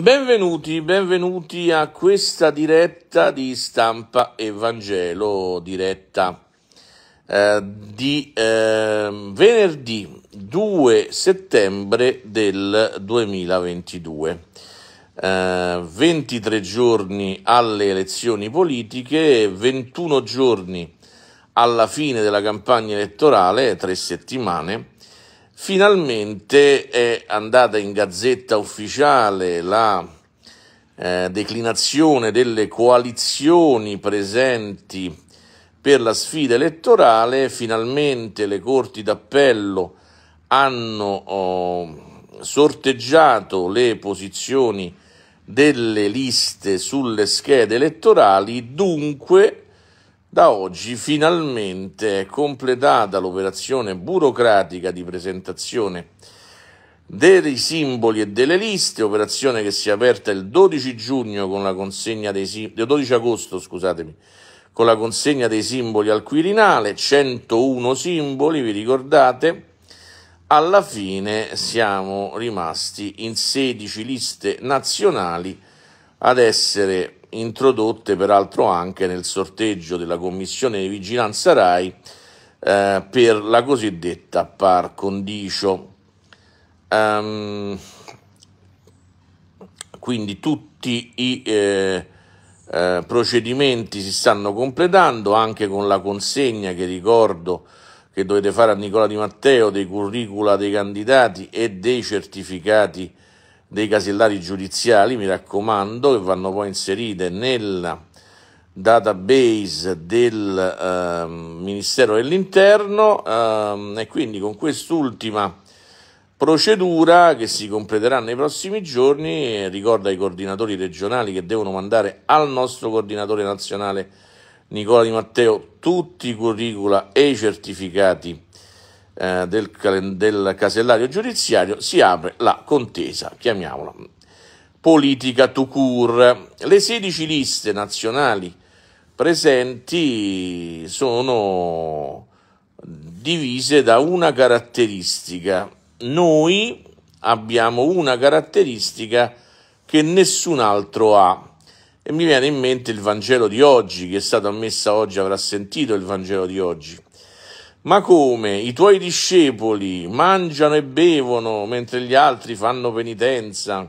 Benvenuti, benvenuti a questa diretta di stampa Evangelo, diretta eh, di eh, venerdì 2 settembre del 2022. Eh, 23 giorni alle elezioni politiche, 21 giorni alla fine della campagna elettorale, tre settimane, Finalmente è andata in gazzetta ufficiale la eh, declinazione delle coalizioni presenti per la sfida elettorale, finalmente le corti d'appello hanno oh, sorteggiato le posizioni delle liste sulle schede elettorali, dunque da oggi finalmente è completata l'operazione burocratica di presentazione dei simboli e delle liste, operazione che si è aperta il 12 giugno con la consegna dei 12 eh, agosto, scusatemi, con la consegna dei simboli al Quirinale, 101 simboli, vi ricordate? Alla fine siamo rimasti in 16 liste nazionali ad essere introdotte peraltro anche nel sorteggio della Commissione di Vigilanza RAI eh, per la cosiddetta par condicio. Um, quindi tutti i eh, eh, procedimenti si stanno completando anche con la consegna che ricordo che dovete fare a Nicola Di Matteo dei curricula dei candidati e dei certificati dei casellari giudiziali, mi raccomando, che vanno poi inserite nel database del eh, Ministero dell'Interno eh, e quindi con quest'ultima procedura che si completerà nei prossimi giorni ricorda ai coordinatori regionali che devono mandare al nostro coordinatore nazionale Nicola Di Matteo tutti i curricula e i certificati eh, del, del casellario giudiziario si apre la contesa, chiamiamola politica to cure. Le 16 liste nazionali presenti sono divise da una caratteristica. Noi abbiamo una caratteristica che nessun altro ha. E mi viene in mente il Vangelo di oggi, che è stato ammesso oggi, avrà sentito il Vangelo di oggi. Ma come? I tuoi discepoli mangiano e bevono mentre gli altri fanno penitenza.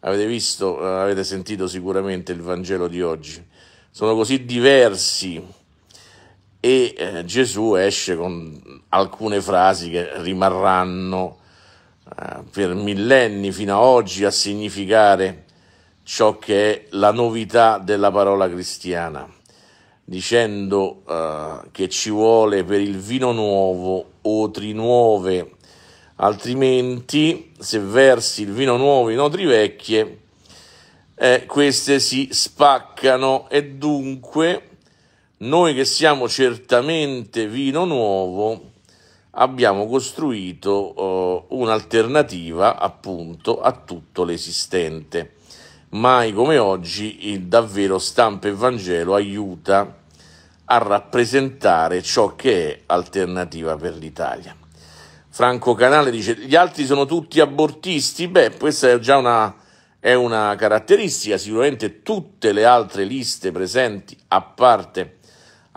Avete visto, eh, avete sentito sicuramente il Vangelo di oggi. Sono così diversi e eh, Gesù esce con alcune frasi che rimarranno eh, per millenni fino ad oggi a significare ciò che è la novità della parola cristiana dicendo uh, che ci vuole per il vino nuovo otri nuove, altrimenti se versi il vino nuovo in otri vecchie, eh, queste si spaccano e dunque noi che siamo certamente vino nuovo abbiamo costruito uh, un'alternativa appunto a tutto l'esistente mai come oggi il davvero stampa e Vangelo aiuta a rappresentare ciò che è alternativa per l'Italia. Franco Canale dice gli altri sono tutti abortisti, beh questa è già una, è una caratteristica, sicuramente tutte le altre liste presenti a parte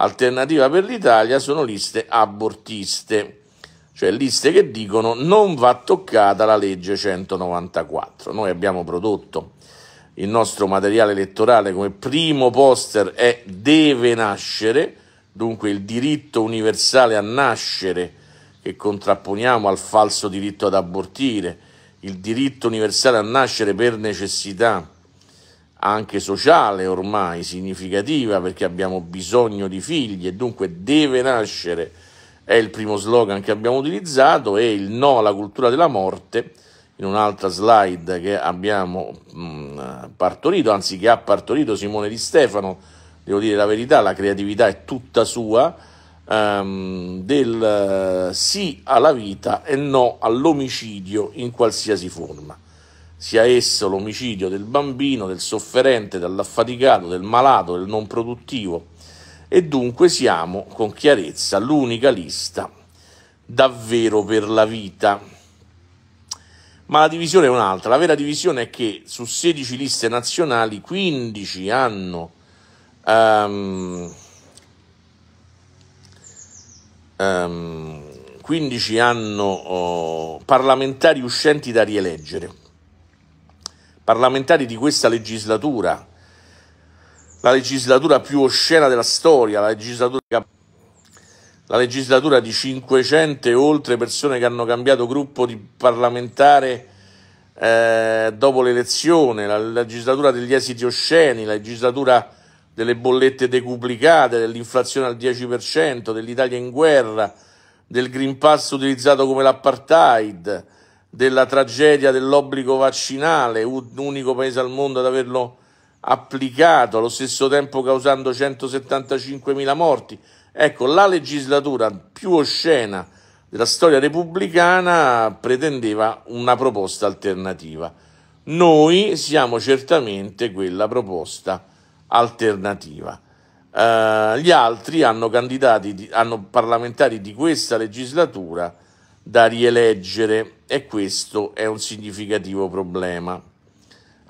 Alternativa per l'Italia sono liste abortiste, cioè liste che dicono non va toccata la legge 194. Noi abbiamo prodotto il nostro materiale elettorale come primo poster è deve nascere, dunque il diritto universale a nascere che contrapponiamo al falso diritto ad abortire, il diritto universale a nascere per necessità anche sociale ormai significativa perché abbiamo bisogno di figli e dunque deve nascere è il primo slogan che abbiamo utilizzato e il no alla cultura della morte in un'altra slide che abbiamo mh, mm, partorito, anzi che ha partorito Simone Di Stefano, devo dire la verità, la creatività è tutta sua, ehm, del eh, sì alla vita e no all'omicidio in qualsiasi forma, sia esso l'omicidio del bambino, del sofferente, dell'affaticato, del malato, del non produttivo. E dunque siamo con chiarezza l'unica lista davvero per la vita ma la divisione è un'altra. La vera divisione è che su 16 liste nazionali 15 hanno um, um, 15 hanno oh, parlamentari uscenti da rieleggere, parlamentari di questa legislatura, la legislatura più oscena della storia, la legislatura che ha la legislatura di 500 e oltre persone che hanno cambiato gruppo di parlamentare eh, dopo l'elezione, la legislatura degli esiti osceni, la legislatura delle bollette decuplicate, dell'inflazione al 10%, dell'Italia in guerra, del Green Pass utilizzato come l'apartheid, della tragedia dell'obbligo vaccinale, un unico paese al mondo ad averlo applicato, allo stesso tempo causando 175.000 morti. Ecco, la legislatura più oscena della storia repubblicana pretendeva una proposta alternativa. Noi siamo certamente quella proposta alternativa. Uh, gli altri hanno candidati, di, hanno parlamentari di questa legislatura da rieleggere e questo è un significativo problema.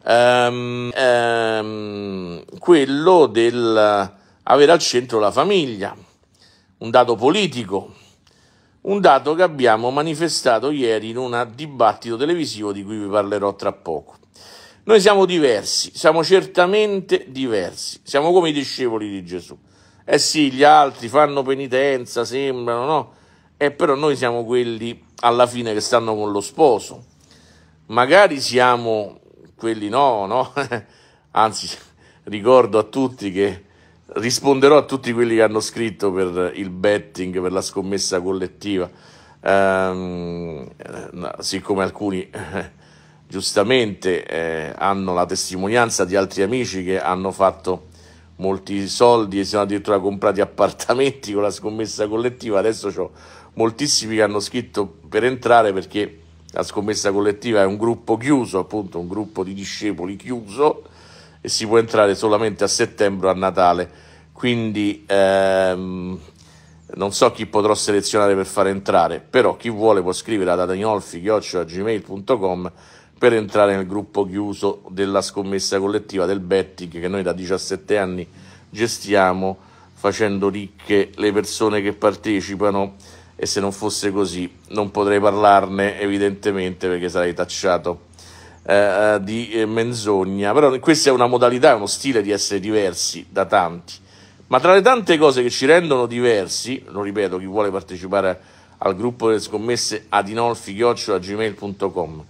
Um, um, quello del avere al centro la famiglia un dato politico, un dato che abbiamo manifestato ieri in un dibattito televisivo di cui vi parlerò tra poco. Noi siamo diversi, siamo certamente diversi, siamo come i discepoli di Gesù. Eh sì, gli altri fanno penitenza, sembrano, no? Eh, però noi siamo quelli alla fine che stanno con lo sposo. Magari siamo quelli no, no? Anzi, ricordo a tutti che risponderò a tutti quelli che hanno scritto per il betting, per la scommessa collettiva, ehm, siccome alcuni eh, giustamente eh, hanno la testimonianza di altri amici che hanno fatto molti soldi e si sono addirittura comprati appartamenti con la scommessa collettiva, adesso ho moltissimi che hanno scritto per entrare perché la scommessa collettiva è un gruppo chiuso, appunto un gruppo di discepoli chiuso e si può entrare solamente a settembre o a Natale. Quindi ehm, non so chi potrò selezionare per far entrare, però chi vuole può scrivere ad adagnolfi.gmail.com per entrare nel gruppo chiuso della scommessa collettiva del betting che noi da 17 anni gestiamo facendo ricche le persone che partecipano e se non fosse così non potrei parlarne evidentemente perché sarei tacciato eh, eh, di eh, menzogna, però questa è una modalità, è uno stile di essere diversi da tanti. Ma tra le tante cose che ci rendono diversi, lo ripeto, chi vuole partecipare al gruppo delle scommesse adinolfi-gmail.com,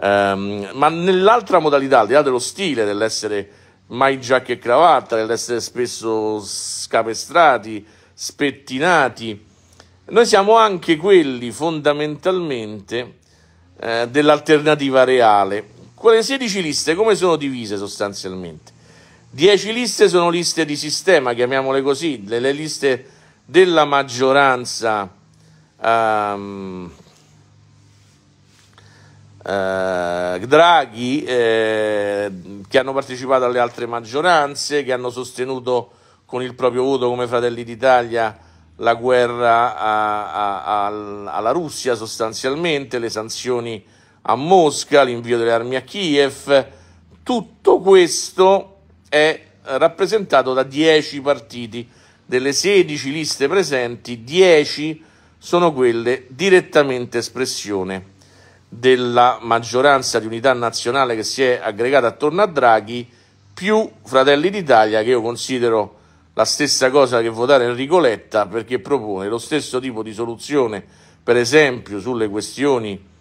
ehm, ma nell'altra modalità, al di là dello stile, dell'essere mai giacca e cravatta, dell'essere spesso scapestrati, spettinati, noi siamo anche quelli fondamentalmente eh, dell'alternativa reale, quelle 16 liste come sono divise sostanzialmente? 10 liste sono liste di sistema, chiamiamole così, le, le liste della maggioranza um, eh, Draghi eh, che hanno partecipato alle altre maggioranze, che hanno sostenuto con il proprio voto come Fratelli d'Italia la guerra a, a, a, alla Russia sostanzialmente, le sanzioni a Mosca, l'invio delle armi a Kiev, tutto questo è rappresentato da 10 partiti. Delle 16 liste presenti, 10 sono quelle direttamente espressione della maggioranza di unità nazionale che si è aggregata attorno a Draghi, più Fratelli d'Italia, che io considero la stessa cosa che votare Enrico Letta, perché propone lo stesso tipo di soluzione, per esempio, sulle questioni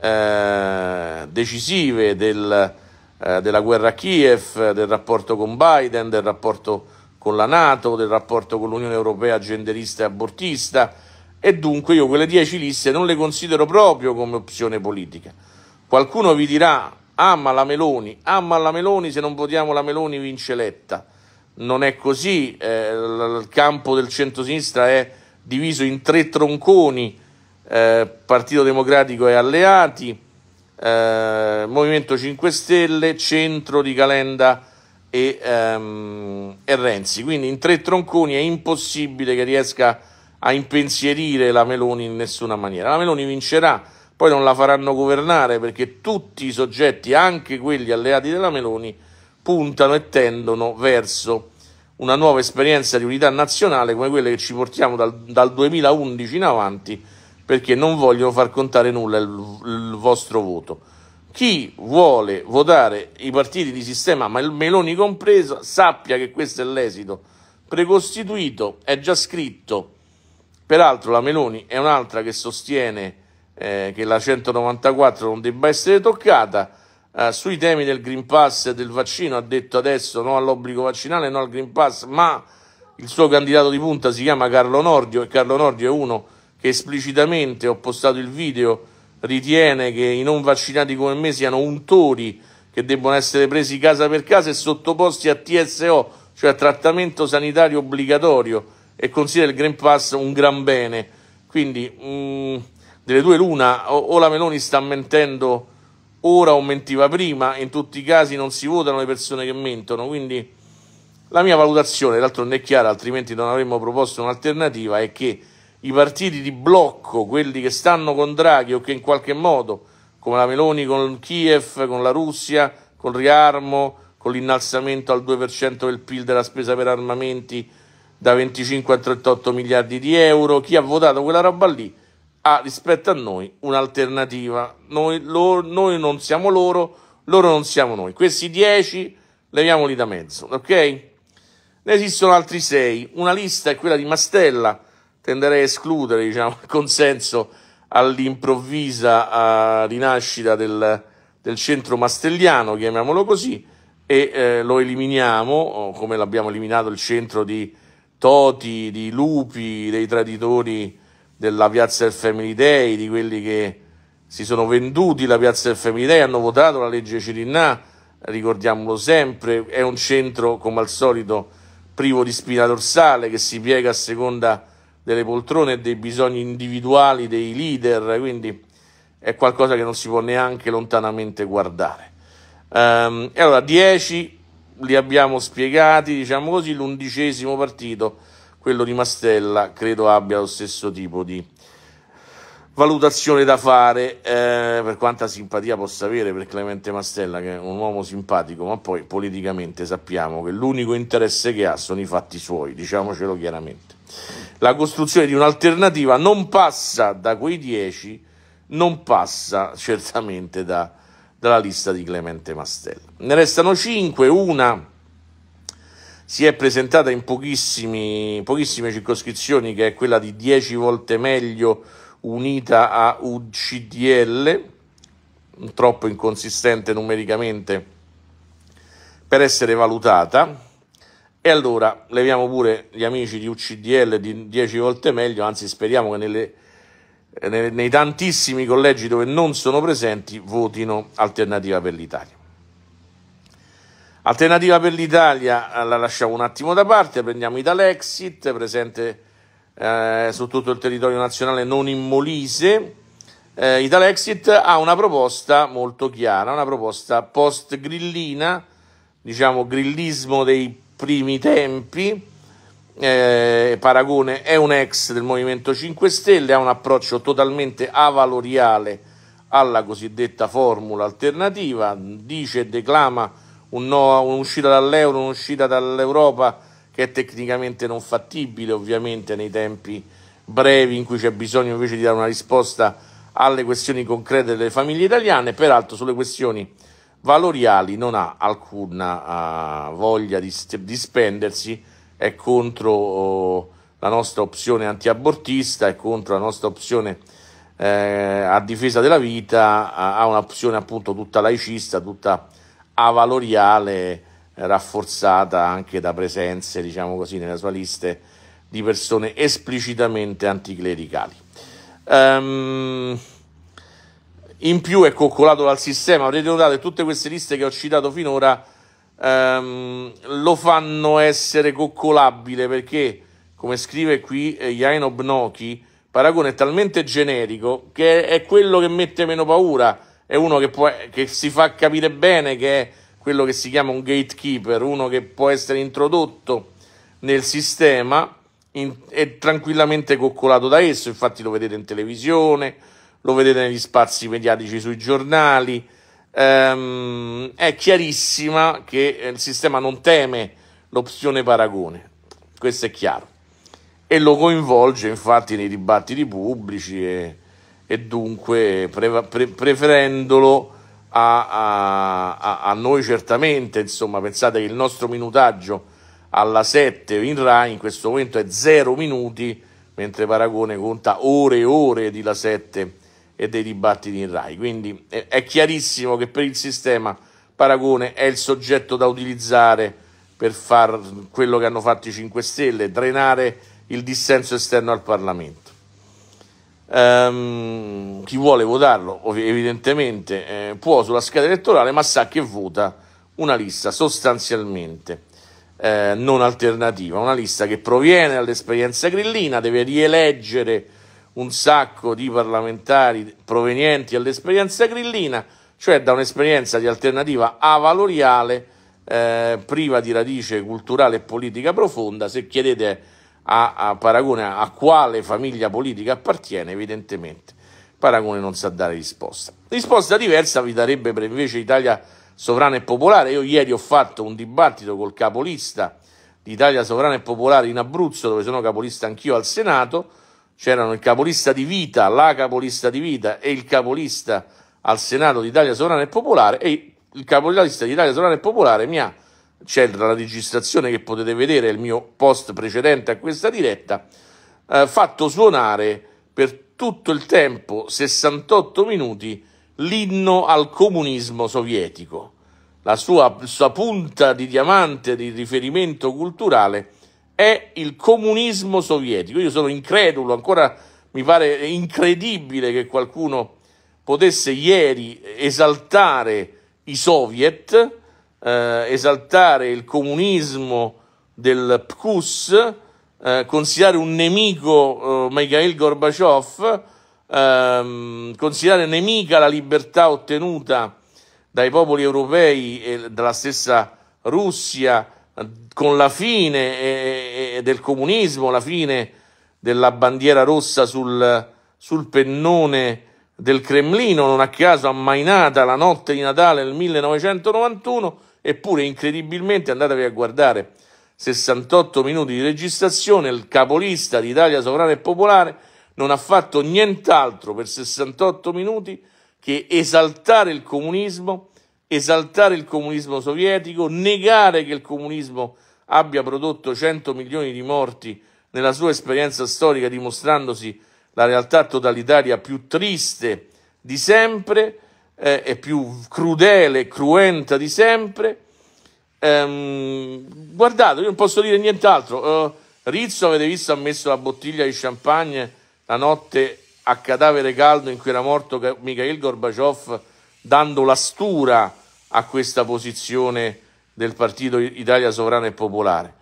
eh, decisive del, eh, della guerra a Kiev, del rapporto con Biden, del rapporto con la Nato, del rapporto con l'Unione Europea genderista e abortista e dunque io quelle 10 liste non le considero proprio come opzione politica. Qualcuno vi dirà ama la Meloni, ama la Meloni, se non votiamo la Meloni vince Letta. Non è così, eh, il campo del centrosinistra è diviso in tre tronconi eh, Partito Democratico e Alleati, eh, Movimento 5 Stelle, Centro di Calenda e, ehm, e, Renzi. Quindi in tre tronconi è impossibile che riesca a impensierire la Meloni in nessuna maniera. La Meloni vincerà, poi non la faranno governare perché tutti i soggetti, anche quelli alleati della Meloni, puntano e tendono verso una nuova esperienza di unità nazionale come quelle che ci portiamo dal, dal 2011 in avanti perché non vogliono far contare nulla il, il vostro voto. Chi vuole votare i partiti di sistema, ma il Meloni compreso, sappia che questo è l'esito precostituito, è già scritto. Peraltro la Meloni è un'altra che sostiene eh, che la 194 non debba essere toccata. Eh, sui temi del Green Pass e del vaccino ha detto adesso no all'obbligo vaccinale, no al Green Pass, ma il suo candidato di punta si chiama Carlo Nordio e Carlo Nordio è uno che esplicitamente ho postato il video, ritiene che i non vaccinati come me siano untori che debbono essere presi casa per casa e sottoposti a TSO, cioè a trattamento sanitario obbligatorio, e considera il Green Pass un gran bene. Quindi, mh, mm, delle due l'una, o, o la Meloni sta mentendo ora o mentiva prima, in tutti i casi non si votano le persone che mentono, quindi la mia valutazione, tra l'altro non è chiara, altrimenti non avremmo proposto un'alternativa, è che i partiti di blocco, quelli che stanno con Draghi o che in qualche modo, come la Meloni con Kiev, con la Russia, col riarmo, con l'innalzamento al 2% del PIL della spesa per armamenti da 25 a 38 miliardi di euro, chi ha votato quella roba lì ha rispetto a noi un'alternativa. Noi, loro, noi non siamo loro, loro non siamo noi. Questi 10 leviamoli da mezzo, ok? Ne esistono altri 6. Una lista è quella di Mastella tenderei a escludere diciamo, il consenso all'improvvisa rinascita del, del, centro mastelliano, chiamiamolo così, e eh, lo eliminiamo, come l'abbiamo eliminato il centro di Toti, di Lupi, dei traditori della piazza del Family Day, di quelli che si sono venduti la piazza del Family Day, hanno votato la legge Cirinà, ricordiamolo sempre, è un centro come al solito privo di spina dorsale che si piega a seconda delle poltrone e dei bisogni individuali dei leader, quindi è qualcosa che non si può neanche lontanamente guardare. Um, e allora 10 li abbiamo spiegati, diciamo così, l'undicesimo partito, quello di Mastella, credo abbia lo stesso tipo di valutazione da fare, eh, per quanta simpatia possa avere per Clemente Mastella, che è un uomo simpatico, ma poi politicamente sappiamo che l'unico interesse che ha sono i fatti suoi, diciamocelo chiaramente. La costruzione di un'alternativa non passa da quei 10, non passa certamente da, dalla lista di Clemente Mastella. Ne restano 5, una si è presentata in pochissime circoscrizioni, che è quella di 10 volte meglio unita a UCDL, troppo inconsistente numericamente per essere valutata. E allora leviamo pure gli amici di UCDL di 10 volte meglio, anzi speriamo che nelle, nei, nei tantissimi collegi dove non sono presenti votino Alternativa per l'Italia. Alternativa per l'Italia eh, la lasciamo un attimo da parte, prendiamo Italexit, presente eh, su tutto il territorio nazionale non in Molise. Eh, Italexit ha una proposta molto chiara, una proposta post-grillina, diciamo grillismo dei primi tempi. Eh, Paragone è un ex del Movimento 5 Stelle, ha un approccio totalmente avaloriale alla cosiddetta formula alternativa, dice e declama un no, un'uscita dall'euro, un'uscita dall'Europa che è tecnicamente non fattibile ovviamente nei tempi brevi in cui c'è bisogno invece di dare una risposta alle questioni concrete delle famiglie italiane, peraltro sulle questioni Valoriali non ha alcuna uh, eh, voglia di, di, spendersi, è contro uh, la nostra opzione antiabortista, è contro la nostra opzione uh, a difesa della vita, ha un'opzione appunto tutta laicista, tutta avaloriale, rafforzata anche da presenze, diciamo così, nella sua liste di persone esplicitamente anticlericali. Um, in più è coccolato dal sistema. Avrete notato che tutte queste liste che ho citato finora ehm, lo fanno essere coccolabile perché, come scrive qui Jaino eh, Bnocchi, il Paragone è talmente generico che è quello che mette meno paura. È uno che, può, che si fa capire bene che è quello che si chiama un gatekeeper, uno che può essere introdotto nel sistema in, e tranquillamente coccolato da esso. Infatti lo vedete in televisione lo vedete negli spazi mediatici sui giornali. Ehm, è chiarissima che eh, il sistema non teme l'opzione paragone, questo è chiaro, e lo coinvolge infatti nei dibattiti pubblici e, e dunque pre, pre, preferendolo a, a, a, noi certamente, insomma pensate che il nostro minutaggio alla 7 in Rai in questo momento è 0 minuti, mentre Paragone conta ore e ore di la 7 e dei dibattiti in Rai. Quindi eh, è chiarissimo che per il sistema Paragone è il soggetto da utilizzare per fare quello che hanno fatto i 5 Stelle, drenare il dissenso esterno al Parlamento. Ehm, chi vuole votarlo evidentemente eh, può sulla scheda elettorale, ma sa che vota una lista sostanzialmente eh, non alternativa, una lista che proviene dall'esperienza grillina, deve rieleggere un sacco di parlamentari provenienti dall'esperienza grillina, cioè da un'esperienza di alternativa avaloriale eh, priva di radice culturale e politica profonda, se chiedete a, a Paragone a quale famiglia politica appartiene, evidentemente Paragone non sa dare risposta. Risposta diversa vi darebbe per invece Italia Sovrana e Popolare. Io ieri ho fatto un dibattito col capolista di Italia Sovrana e Popolare in Abruzzo, dove sono capolista anch'io al Senato c'erano il capolista di vita, la capolista di vita e il capolista al Senato d'Italia Sovrana e Popolare e il capolista d'Italia Sovrana e Popolare mi ha, c'è la registrazione che potete vedere, il mio post precedente a questa diretta, eh, fatto suonare per tutto il tempo, 68 minuti, l'inno al comunismo sovietico, la sua, sua punta di diamante di riferimento culturale è il comunismo sovietico. Io sono incredulo, ancora mi pare incredibile che qualcuno potesse ieri esaltare i soviet, eh, esaltare il comunismo del PQS, eh, considerare un nemico eh, Mikhail Gorbaciov, ehm, considerare nemica la libertà ottenuta dai popoli europei e dalla stessa Russia, con la fine eh, eh, eh, del comunismo, la fine della bandiera rossa sul, sul pennone del Cremlino, non a caso ammainata la notte di Natale del 1991, eppure incredibilmente andatevi a guardare 68 minuti di registrazione, il capolista di Italia Sovrana e Popolare non ha fatto nient'altro per 68 minuti che esaltare il comunismo, esaltare il comunismo sovietico, negare che il comunismo abbia prodotto 100 milioni di morti nella sua esperienza storica, dimostrandosi la realtà totalitaria più triste di sempre eh, e più crudele e cruenta di sempre. Ehm, guardate, io non posso dire nient'altro. Uh, Rizzo, avete visto, ha messo la bottiglia di champagne la notte a cadavere caldo in cui era morto Mikhail Gorbaciov, dando la stura a questa posizione del partito Italia Sovrana e Popolare.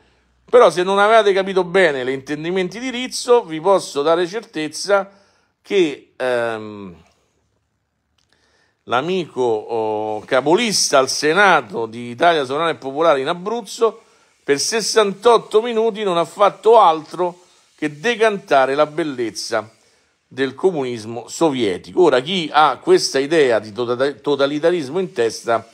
Però se non avevate capito bene gli intendimenti di Rizzo, vi posso dare certezza che ehm, l'amico oh, capolista al Senato di Italia Sovrana e Popolare in Abruzzo per 68 minuti non ha fatto altro che decantare la bellezza del comunismo sovietico. Ora chi ha questa idea di totalitarismo in testa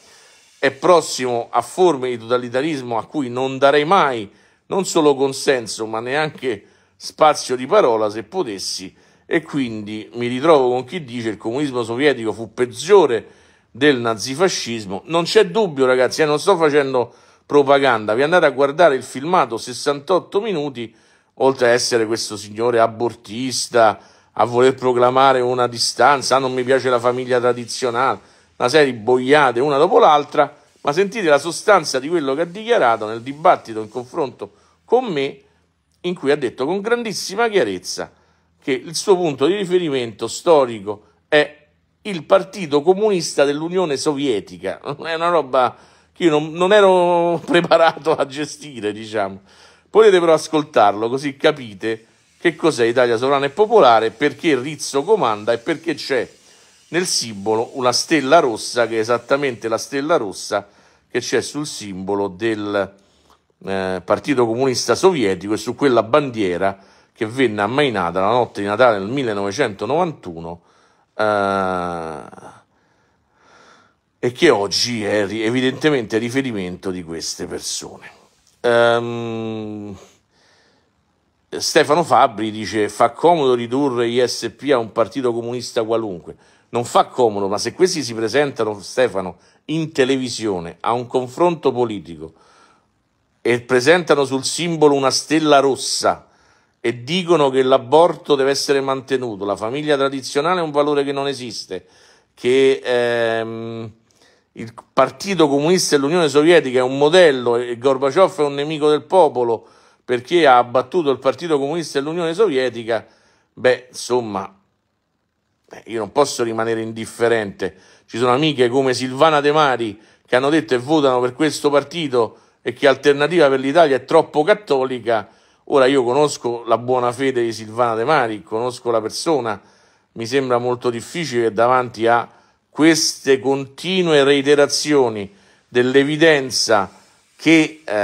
è prossimo a forme di totalitarismo a cui non darei mai non solo consenso, ma neanche spazio di parola se potessi, e quindi mi ritrovo con chi dice il comunismo sovietico fu peggiore del nazifascismo. Non c'è dubbio, ragazzi, eh, non sto facendo propaganda, vi andate a guardare il filmato 68 minuti, oltre a essere questo signore abortista, a voler proclamare una distanza, ah, non mi piace la famiglia tradizionale una serie di boiate una dopo l'altra, ma sentite la sostanza di quello che ha dichiarato nel dibattito in confronto con me, in cui ha detto con grandissima chiarezza che il suo punto di riferimento storico è il Partito Comunista dell'Unione Sovietica. È una roba che io non, non ero preparato a gestire, diciamo. Potete però ascoltarlo così capite che cos'è Italia Sovrana e Popolare, perché Rizzo comanda e perché c'è nel simbolo una stella rossa che è esattamente la stella rossa che c'è sul simbolo del eh, Partito Comunista Sovietico e su quella bandiera che venne ammainata la notte di Natale nel 1991 eh, e che oggi è evidentemente riferimento di queste persone. Um, Stefano Fabbri dice fa comodo ridurre gli SP a un partito comunista qualunque non fa comodo, ma se questi si presentano, Stefano, in televisione a un confronto politico e presentano sul simbolo una stella rossa e dicono che l'aborto deve essere mantenuto, la famiglia tradizionale è un valore che non esiste, che ehm, il Partito Comunista e l'Unione Sovietica è un modello e Gorbaciov è un nemico del popolo perché ha abbattuto il Partito Comunista e l'Unione Sovietica, beh, insomma, Beh, io non posso rimanere indifferente. Ci sono amiche come Silvana De Mari che hanno detto e votano per questo partito e che Alternativa per l'Italia è troppo cattolica. Ora io conosco la buona fede di Silvana De Mari, conosco la persona, mi sembra molto difficile che davanti a queste continue reiterazioni dell'evidenza che eh,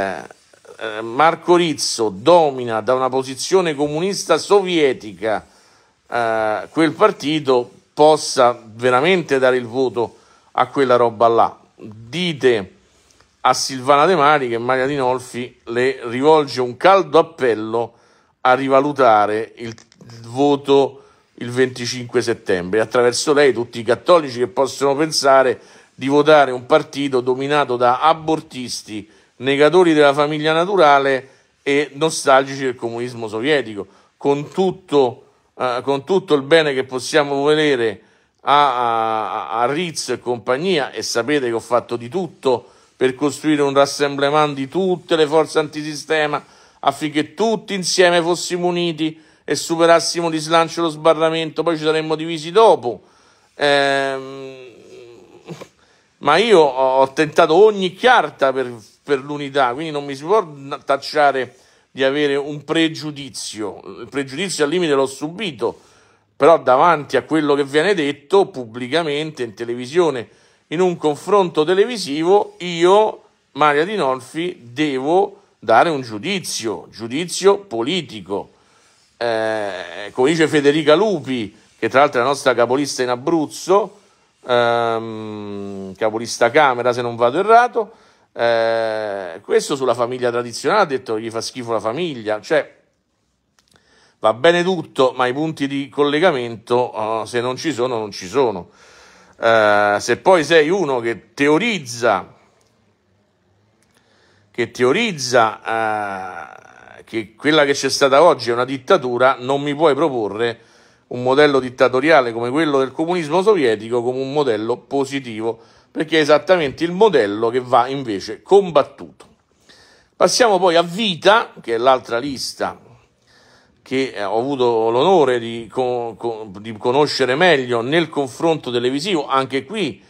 eh Marco Rizzo domina da una posizione comunista sovietica eh, quel partito possa veramente dare il voto a quella roba là. Dite a Silvana De Mari che Maria Dinolfi le rivolge un caldo appello a rivalutare il voto il 25 settembre. Attraverso lei tutti i cattolici che possono pensare di votare un partito dominato da abortisti, negatori della famiglia naturale e nostalgici del comunismo sovietico, con tutto il eh, con tutto il bene che possiamo volere a, a, a Rizzo e compagnia, e sapete che ho fatto di tutto per costruire un rassemblement di tutte le forze antisistema affinché tutti insieme fossimo uniti e superassimo di slancio lo sbarramento, poi ci saremmo divisi dopo. Ehm, ma io ho tentato ogni carta per, per l'unità, quindi non mi si può tacciare di avere un pregiudizio. Il pregiudizio al limite l'ho subito, però davanti a quello che viene detto pubblicamente in televisione, in un confronto televisivo, io, Maria Di Nolfi, devo dare un giudizio, giudizio politico. Eh, come dice Federica Lupi, che tra l'altro è la nostra capolista in Abruzzo, ehm, capolista Camera se non vado errato, eh, eh, questo sulla famiglia tradizionale ha detto che gli fa schifo la famiglia, cioè va bene tutto, ma i punti di collegamento uh, se non ci sono, non ci sono. Uh, se poi sei uno che teorizza, che teorizza uh, che quella che c'è stata oggi è una dittatura, non mi puoi proporre un modello dittatoriale come quello del comunismo sovietico come un modello positivo perché è esattamente il modello che va invece combattuto. Passiamo poi a Vita, che è l'altra lista che eh, ho avuto l'onore di, con, con, di conoscere meglio nel confronto televisivo, anche qui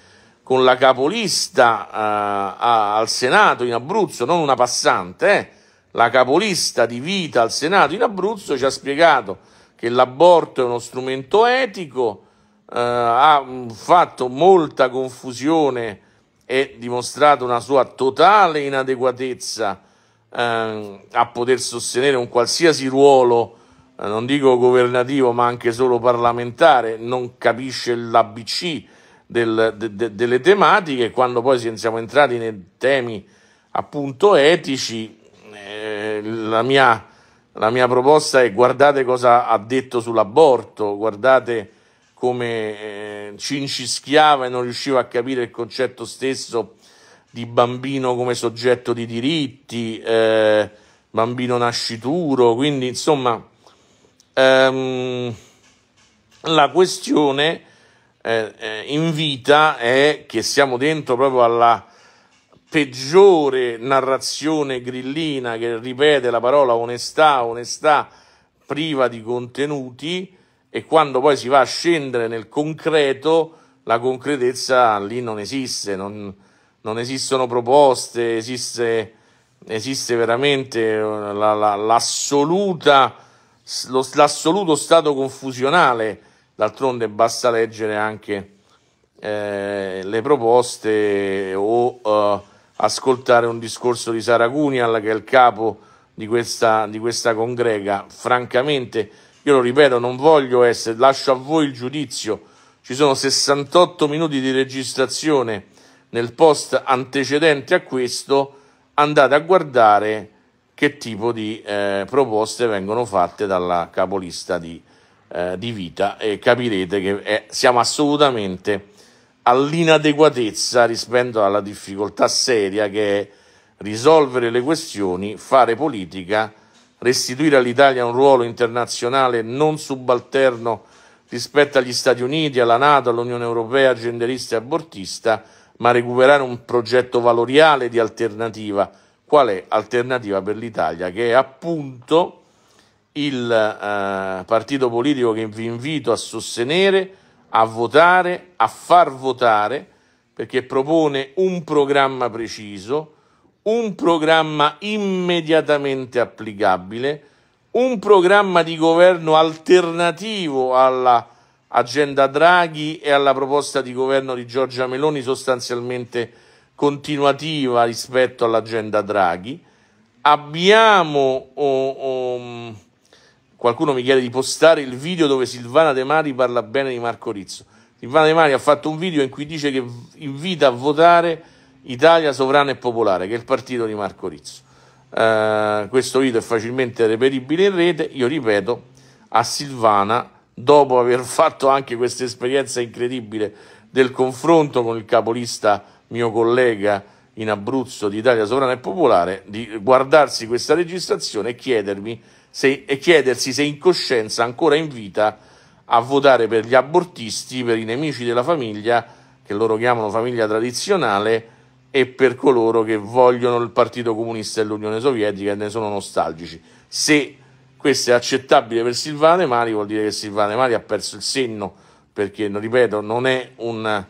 con la capolista eh, a, al Senato in Abruzzo, non una passante, eh, la capolista di vita al Senato in Abruzzo ci ha spiegato che l'aborto è uno strumento etico, eh, ha mm, fatto molta confusione e dimostrato una sua totale inadeguatezza ehm, a poter sostenere un qualsiasi ruolo, eh, non dico governativo, ma anche solo parlamentare, non capisce l'ABC del, de, de, delle tematiche. Quando poi siamo entrati nei temi appunto etici, eh, la, mia, la mia proposta è guardate cosa ha detto sull'aborto, guardate come eh, ci incischiava e non riusciva a capire il concetto stesso di bambino come soggetto di diritti, eh, bambino nascituro, quindi insomma ehm, la questione eh, eh in vita è che siamo dentro proprio alla peggiore narrazione grillina che ripete la parola onestà, onestà priva di contenuti, e quando poi si va a scendere nel concreto, la concretezza lì non esiste, non, non esistono proposte, esiste, esiste veramente eh, la, la, l'assoluta, lo, l'assoluto stato confusionale. D'altronde basta leggere anche eh, le proposte o eh, ascoltare un discorso di Sara Cunial, che è il capo di questa, di questa congrega. Francamente, io lo ripeto, non voglio essere, lascio a voi il giudizio. Ci sono 68 minuti di registrazione nel post antecedente a questo. Andate a guardare che tipo di eh, proposte vengono fatte dalla capolista di, eh, di vita e capirete che è, eh, siamo assolutamente all'inadeguatezza rispetto alla difficoltà seria che è risolvere le questioni, fare politica restituire all'Italia un ruolo internazionale non subalterno rispetto agli Stati Uniti, alla Nato, all'Unione Europea genderista e abortista, ma recuperare un progetto valoriale di alternativa. Qual è alternativa per l'Italia? Che è appunto il eh, partito politico che vi invito a sostenere, a votare, a far votare, perché propone un programma preciso, un programma immediatamente applicabile, un programma di governo alternativo all'agenda Draghi e alla proposta di governo di Giorgia Meloni sostanzialmente continuativa rispetto all'agenda Draghi. Abbiamo, oh, oh, qualcuno mi chiede di postare il video dove Silvana De Mari parla bene di Marco Rizzo. Silvana De Mari ha fatto un video in cui dice che invita a votare Italia Sovrana e Popolare, che è il partito di Marco Rizzo. Eh, questo video è facilmente reperibile in rete, io ripeto, a Silvana, dopo aver fatto anche questa esperienza incredibile del confronto con il capolista mio collega in Abruzzo di Italia Sovrana e Popolare, di guardarsi questa registrazione e chiedermi se, e chiedersi se in coscienza ancora in vita a votare per gli abortisti, per i nemici della famiglia, che loro chiamano famiglia tradizionale, e per coloro che vogliono il Partito Comunista e l'Unione Sovietica e ne sono nostalgici. Se questo è accettabile per Silvane Mari, vuol dire che Silvane Mari ha perso il senno, perché, ripeto, non è un,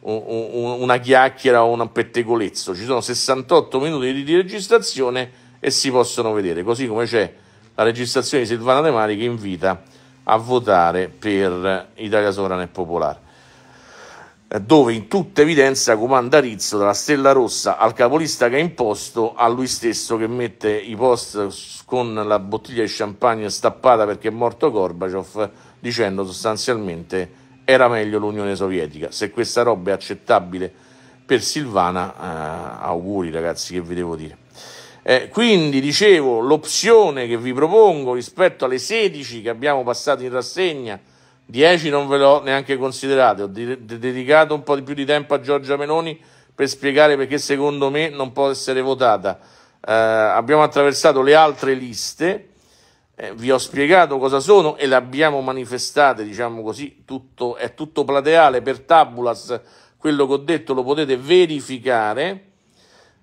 un, una chiacchiera o un pettegolezzo. Ci sono 68 minuti di, di registrazione e si possono vedere, così come c'è la registrazione di Silvana De Mari che invita a votare per Italia Sovrana e Popolare dove in tutta evidenza comanda Rizzo dalla Stella Rossa al capolista che ha imposto a lui stesso che mette i post con la bottiglia di champagne stappata perché è morto Gorbaciov dicendo sostanzialmente era meglio l'Unione Sovietica se questa roba è accettabile per Silvana eh, auguri ragazzi che vi devo dire eh, quindi dicevo l'opzione che vi propongo rispetto alle 16 che abbiamo passato in rassegna 10 non ve l'ho neanche considerate, ho de- dedicato un po' di più di tempo a Giorgia Meloni per spiegare perché secondo me non può essere votata. Eh, abbiamo attraversato le altre liste, eh, vi ho spiegato cosa sono e le abbiamo manifestate, diciamo così, tutto, è tutto plateale per tabulas, quello che ho detto lo potete verificare.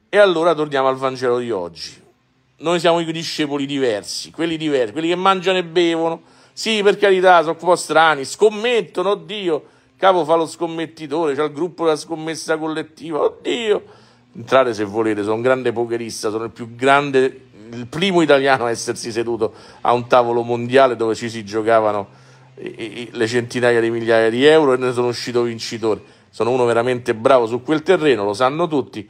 E allora torniamo al Vangelo di oggi. Noi siamo i discepoli diversi, quelli diversi, quelli che mangiano e bevono, sì, per carità, sono un po' strani, scommettono, oddio, capo fa lo scommettitore, c'è il gruppo della scommessa collettiva, oddio. Entrate se volete, sono un grande pokerista, sono il più grande, il primo italiano a essersi seduto a un tavolo mondiale dove ci si giocavano le centinaia di migliaia di euro e ne sono uscito vincitore. Sono uno veramente bravo su quel terreno, lo sanno tutti,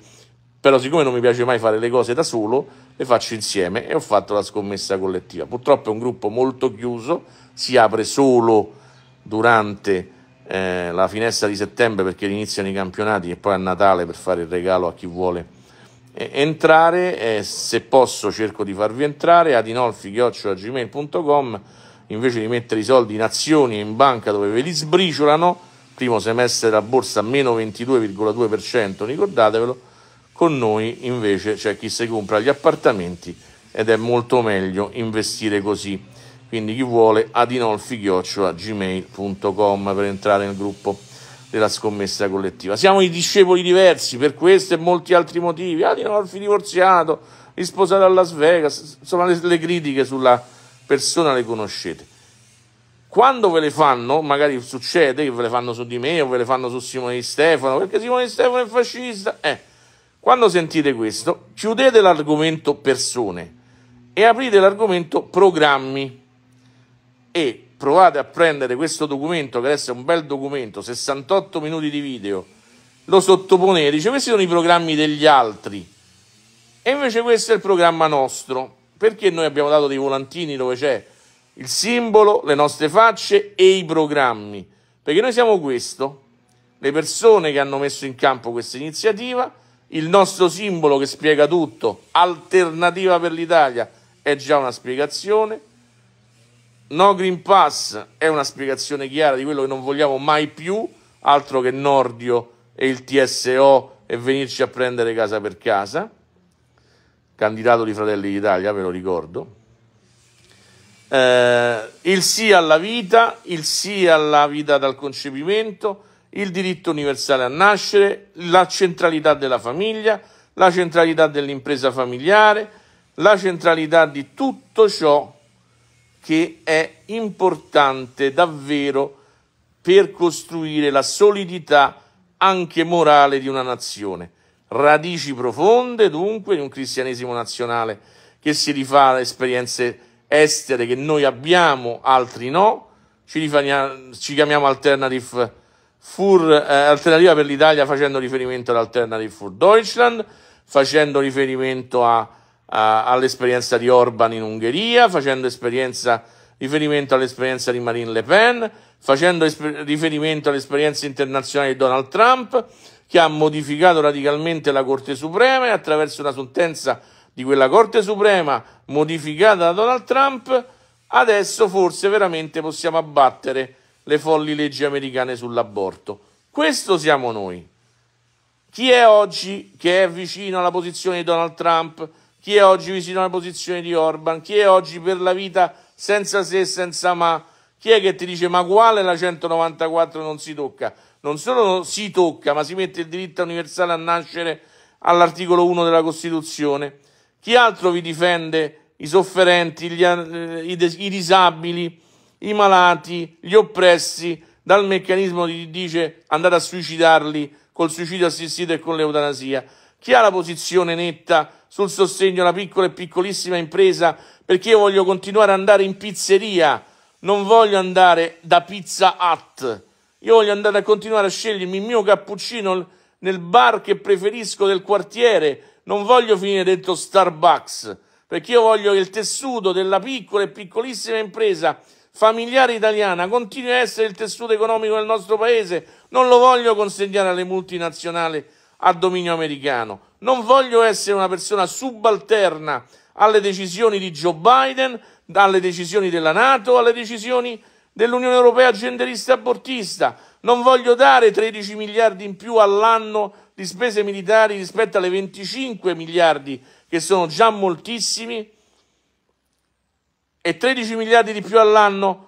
però siccome non mi piace mai fare le cose da solo, le faccio insieme e ho fatto la scommessa collettiva. Purtroppo è un gruppo molto chiuso, si apre solo durante eh, la finestra di settembre perché iniziano i campionati e poi a Natale per fare il regalo a chi vuole eh, entrare. Eh, se posso cerco di farvi entrare adinolfi-gmail.com invece di mettere i soldi in azioni e in banca dove ve li sbriciolano, primo semestre della borsa meno 22,2%, ricordatevelo, con noi invece c'è chi si compra gli appartamenti ed è molto meglio investire così. Quindi chi vuole adinolfi-gmail.com per entrare nel gruppo della scommessa collettiva. Siamo i discepoli diversi per questo e molti altri motivi. Adinolfi divorziato, risposato a Las Vegas, insomma le, le critiche sulla persona le conoscete quando ve le fanno, magari succede che ve le fanno su di me o ve le fanno su Simone di Stefano, perché Simone di Stefano è fascista, eh, quando sentite questo, chiudete l'argomento persone e aprite l'argomento programmi e provate a prendere questo documento che adesso è un bel documento, 68 minuti di video, lo sottoponete, dice questi sono i programmi degli altri e invece questo è il programma nostro, perché noi abbiamo dato dei volantini dove c'è il simbolo, le nostre facce e i programmi, perché noi siamo questo, le persone che hanno messo in campo questa iniziativa il nostro simbolo che spiega tutto, alternativa per l'Italia, è già una spiegazione. No Green Pass è una spiegazione chiara di quello che non vogliamo mai più, altro che Nordio e il TSO e venirci a prendere casa per casa. Candidato di Fratelli d'Italia, ve lo ricordo. Eh, il sì alla vita, il sì alla vita dal concepimento, il diritto universale a nascere, la centralità della famiglia, la centralità dell'impresa familiare, la centralità di tutto ciò che è importante davvero per costruire la solidità anche morale di una nazione. Radici profonde dunque di un cristianesimo nazionale che si rifà alle esperienze estere che noi abbiamo, altri no, ci, rifà, ci chiamiamo alternative Fur eh, alternativa per l'Italia facendo riferimento all'Alternative Fur Deutschland, facendo riferimento a, a, all'esperienza di Orban in Ungheria, facendo riferimento all'esperienza di Marine Le Pen, facendo esper- riferimento all'esperienza internazionale di Donald Trump, che ha modificato radicalmente la Corte Suprema e attraverso una sentenza di quella Corte Suprema modificata da Donald Trump, adesso forse veramente possiamo abbattere le folli leggi americane sull'aborto. Questo siamo noi. Chi è oggi che è vicino alla posizione di Donald Trump? Chi è oggi vicino alla posizione di Orban? Chi è oggi per la vita senza se e senza ma? Chi è che ti dice ma quale la 194 non si tocca? Non solo si tocca, ma si mette il diritto universale a nascere all'articolo 1 della Costituzione. Chi altro vi difende i sofferenti, gli, eh, i, i disabili? i malati, gli oppressi, dal meccanismo di dice andate a suicidarli col suicidio assistito e con l'eutanasia. Chi ha la posizione netta sul sostegno alla piccola e piccolissima impresa? Perché io voglio continuare ad andare in pizzeria, non voglio andare da Pizza Hut. Io voglio andare a continuare a scegliermi il mio cappuccino nel bar che preferisco del quartiere, non voglio finire dentro Starbucks, perché io voglio che il tessuto della piccola e piccolissima impresa familiare italiana continui a essere il tessuto economico del nostro paese. Non lo voglio consegnare alle multinazionali a dominio americano. Non voglio essere una persona subalterna alle decisioni di Joe Biden, alle decisioni della Nato, alle decisioni dell'Unione Europea genderista abortista. Non voglio dare 13 miliardi in più all'anno di spese militari rispetto alle 25 miliardi che sono già moltissimi e 13 miliardi di più all'anno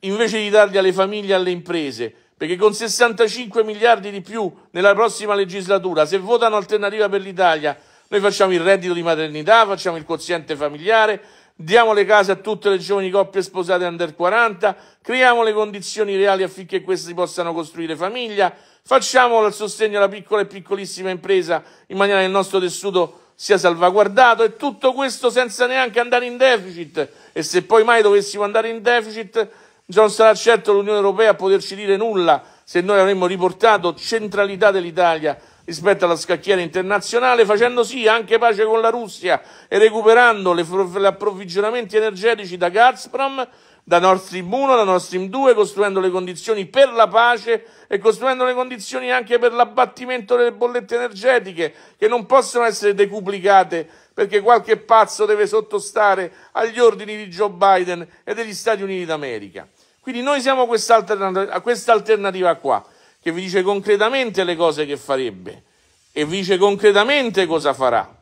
invece di darli alle famiglie e alle imprese, perché con 65 miliardi di più nella prossima legislatura, se votano alternativa per l'Italia, noi facciamo il reddito di maternità, facciamo il quoziente familiare, diamo le case a tutte le giovani coppie sposate under 40, creiamo le condizioni reali affinché questi possano costruire famiglia, facciamo il sostegno alla piccola e piccolissima impresa in maniera che il nostro tessuto sia salvaguardato e tutto questo senza neanche andare in deficit e se poi mai dovessimo andare in deficit non sarà certo l'Unione Europea a poterci dire nulla se noi avremmo riportato centralità dell'Italia rispetto alla scacchiera internazionale, facendo sì anche pace con la Russia e recuperando gli approvvigionamenti energetici da Gazprom da Nord Stream 1 da Nord Stream 2, costruendo le condizioni per la pace e costruendo le condizioni anche per l'abbattimento delle bollette energetiche, che non possono essere decuplicate perché qualche pazzo deve sottostare agli ordini di Joe Biden e degli Stati Uniti d'America. Quindi noi siamo a questa alternativa qua, che vi dice concretamente le cose che farebbe e vi dice concretamente cosa farà.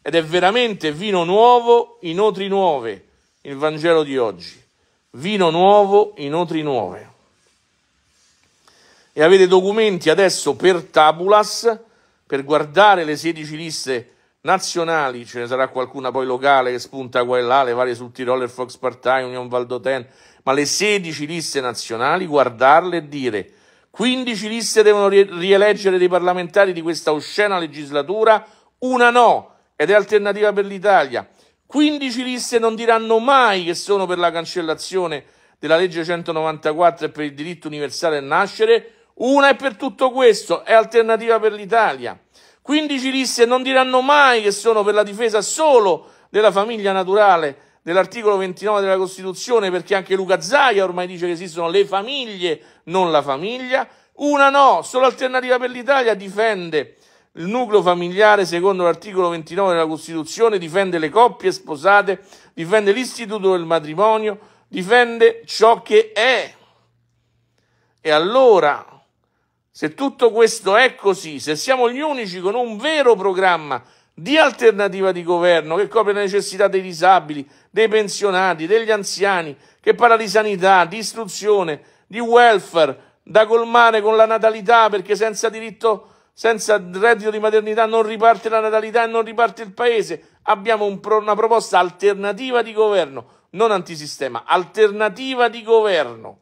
Ed è veramente vino nuovo in otri nuove il Vangelo di oggi vino nuovo in otri nuove. E avete documenti adesso per tabulas, per guardare le 16 liste nazionali, ce ne sarà qualcuna poi locale che spunta qua e là, le varie sul Tiroler, Fox Partai, Union Valdoten, ma le 16 liste nazionali, guardarle e dire 15 liste devono rieleggere dei parlamentari di questa oscena legislatura, una no, ed è alternativa per l'Italia. 15 liste non diranno mai che sono per la cancellazione della legge 194 e per il diritto universale a nascere, una è per tutto questo, è alternativa per l'Italia. 15 liste non diranno mai che sono per la difesa solo della famiglia naturale dell'articolo 29 della Costituzione, perché anche Luca Zaia ormai dice che esistono le famiglie, non la famiglia. Una no, solo alternativa per l'Italia difende il nucleo familiare, secondo l'articolo 29 della Costituzione, difende le coppie sposate, difende l'istituto del matrimonio, difende ciò che è. E allora, se tutto questo è così, se siamo gli unici con un vero programma di alternativa di governo che copre le necessità dei disabili, dei pensionati, degli anziani, che parla di sanità, di istruzione, di welfare, da colmare con la natalità perché senza diritto senza reddito di maternità non riparte la natalità e non riparte il paese. Abbiamo un pro, una proposta alternativa di governo, non antisistema, alternativa di governo,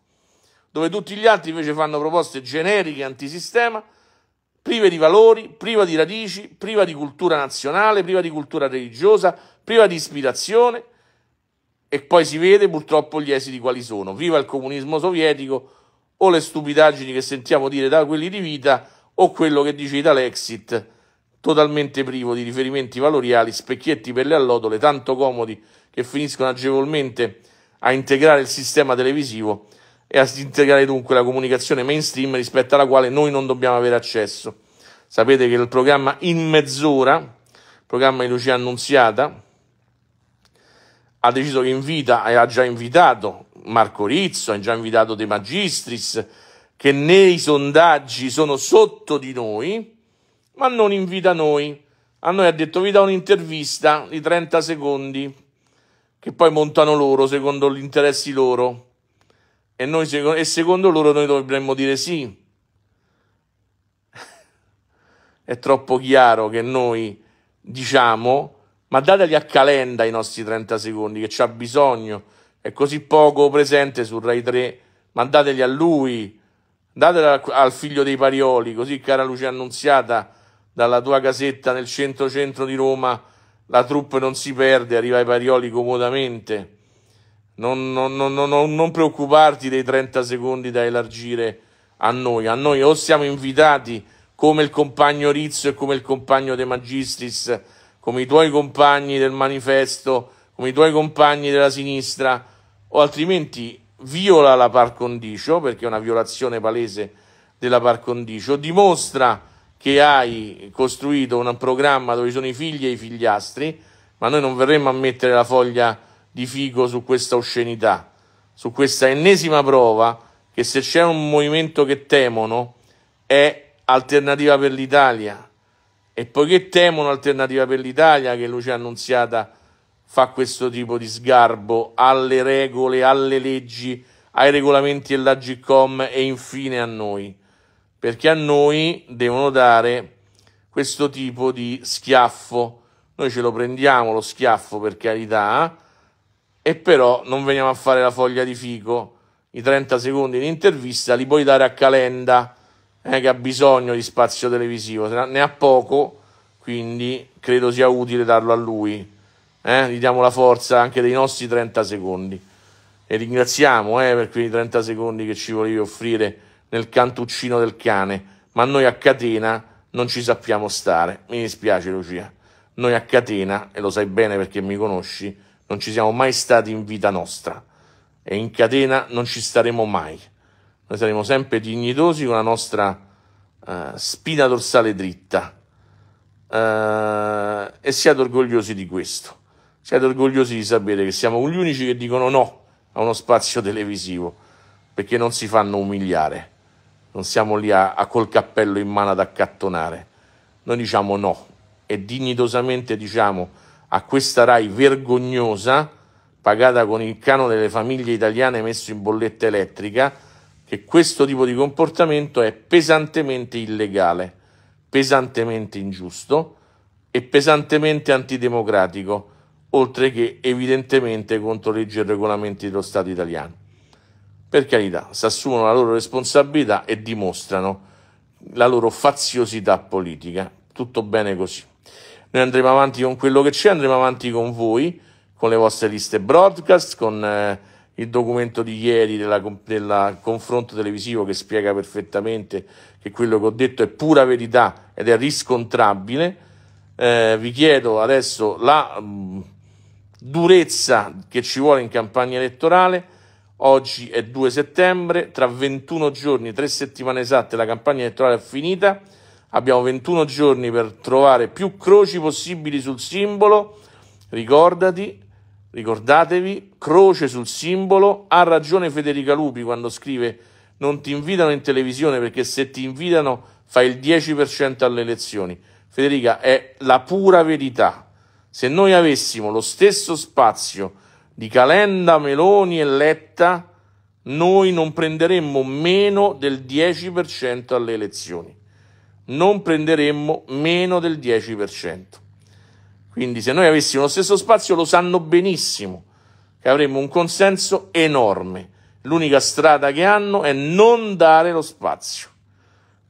dove tutti gli altri invece fanno proposte generiche antisistema, prive di valori, priva di radici, priva di cultura nazionale, priva di cultura religiosa, priva di ispirazione e poi si vede purtroppo gli esiti quali sono. Viva il comunismo sovietico o le stupidaggini che sentiamo dire da quelli di vita o quello che dice Italexit, totalmente privo di riferimenti valoriali, specchietti per le allodole tanto comodi che finiscono agevolmente a integrare il sistema televisivo e a integrare dunque la comunicazione mainstream rispetto alla quale noi non dobbiamo avere accesso. Sapete che il programma In Mezz'ora, programma di Lucia Annunziata, ha deciso che invita e ha già invitato Marco Rizzo, ha già invitato De Magistris, che nei sondaggi sono sotto di noi, ma non invita noi. A noi ha detto vi do un'intervista di 30 secondi, che poi montano loro secondo gli interessi loro. E, noi, e secondo loro noi dovremmo dire sì. È troppo chiaro che noi diciamo, ma dateli a Calenda i nostri 30 secondi, che c'ha bisogno, è così poco presente sul Rai 3, ma dateli a lui datela al figlio dei Parioli, così cara luce annunziata dalla tua casetta nel centro centro di Roma, la troupe non si perde, arriva ai Parioli comodamente. Non, non, non, non, preoccuparti dei 30 secondi da elargire a noi. A noi o siamo invitati come il compagno Rizzo e come il compagno De Magistris, come i tuoi compagni del manifesto, come i tuoi compagni della sinistra, o altrimenti viola la par condicio, perché è una violazione palese della par condicio, dimostra che hai costruito un programma dove sono i figli e i figliastri, ma noi non verremmo a mettere la foglia di figo su questa oscenità, su questa ennesima prova che se c'è un movimento che temono è alternativa per l'Italia. E poiché temono alternativa per l'Italia, che lui ci ha annunziata fa questo tipo di sgarbo alle regole, alle leggi, ai regolamenti dell'Agicom e infine a noi, perché a noi devono dare questo tipo di schiaffo. Noi ce lo prendiamo lo schiaffo per carità, e però non veniamo a fare la foglia di fico. I 30 secondi di intervista li puoi dare a Calenda, eh, che ha bisogno di spazio televisivo, ne ha poco, quindi credo sia utile darlo a lui eh? gli diamo la forza anche dei nostri 30 secondi e ringraziamo eh, per quei 30 secondi che ci volevi offrire nel cantuccino del cane, ma noi a catena non ci sappiamo stare, mi dispiace Lucia, noi a catena, e lo sai bene perché mi conosci, non ci siamo mai stati in vita nostra e in catena non ci staremo mai, noi saremo sempre dignitosi con la nostra eh, spina dorsale dritta eh, e siate orgogliosi di questo. Siete orgogliosi di sapere che siamo gli unici che dicono no a uno spazio televisivo, perché non si fanno umiliare, non siamo lì a, a col cappello in mano ad accattonare. Noi diciamo no e dignitosamente diciamo a questa RAI vergognosa, pagata con il cano delle famiglie italiane messo in bolletta elettrica, che questo tipo di comportamento è pesantemente illegale, pesantemente ingiusto e pesantemente antidemocratico oltre che evidentemente contro leggi e regolamenti dello Stato italiano. Per carità, si assumono la loro responsabilità e dimostrano la loro faziosità politica. Tutto bene così. Noi andremo avanti con quello che c'è, andremo avanti con voi, con le vostre liste broadcast, con eh, il documento di ieri del confronto televisivo che spiega perfettamente che quello che ho detto è pura verità ed è riscontrabile. Eh, vi chiedo adesso la... Mh, mm, durezza che ci vuole in campagna elettorale. Oggi è 2 settembre, tra 21 giorni, 3 settimane esatte, la campagna elettorale è finita. Abbiamo 21 giorni per trovare più croci possibili sul simbolo. Ricordati, ricordatevi, croce sul simbolo. Ha ragione Federica Lupi quando scrive non ti invitano in televisione perché se ti invitano fai il 10% alle elezioni. Federica, è la pura verità. Se noi avessimo lo stesso spazio di Calenda, Meloni e Letta, noi non prenderemmo meno del 10% alle elezioni. Non prenderemmo meno del 10%. Quindi se noi avessimo lo stesso spazio lo sanno benissimo che avremmo un consenso enorme. L'unica strada che hanno è non dare lo spazio,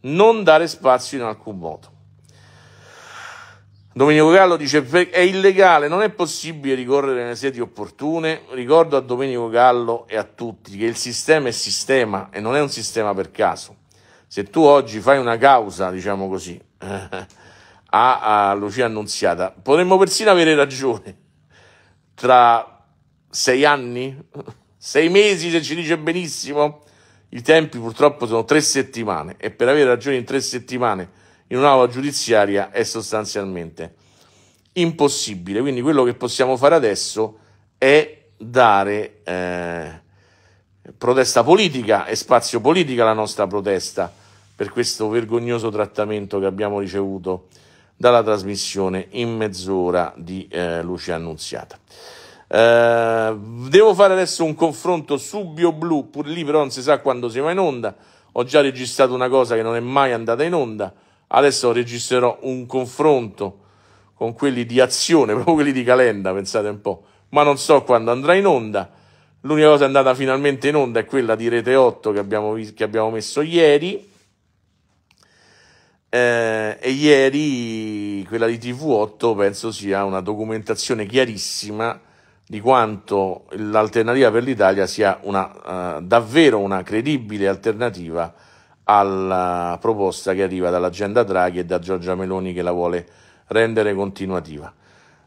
non dare spazio in alcun modo. Domenico Gallo dice è illegale, non è possibile ricorrere nelle sedi opportune. Ricordo a Domenico Gallo e a tutti che il sistema è sistema e non è un sistema per caso. Se tu oggi fai una causa, diciamo così, a, a Lucia Annunziata, potremmo persino avere ragione tra sei anni, sei mesi se ci dice benissimo. I tempi purtroppo sono tre settimane e per avere ragione in tre settimane in un'aula giudiziaria è sostanzialmente impossibile. Quindi quello che possiamo fare adesso è dare eh, protesta politica e spazio politica alla nostra protesta per questo vergognoso trattamento che abbiamo ricevuto dalla trasmissione in mezz'ora di eh, luce annunziata. Eh, devo fare adesso un confronto su BioBlu, pur lì però non si sa quando si va in onda. Ho già registrato una cosa che non è mai andata in onda Adesso registrerò un confronto con quelli di azione, proprio quelli di Calenda, pensate un po', ma non so quando andrà in onda. L'unica cosa andata finalmente in onda è quella di Rete 8 che abbiamo, che abbiamo messo ieri. Eh, e ieri quella di TV8 penso sia una documentazione chiarissima di quanto l'alternativa per l'Italia sia una, eh, davvero una credibile alternativa alla proposta che arriva dall'agenda Draghi e da Giorgia Meloni che la vuole rendere continuativa.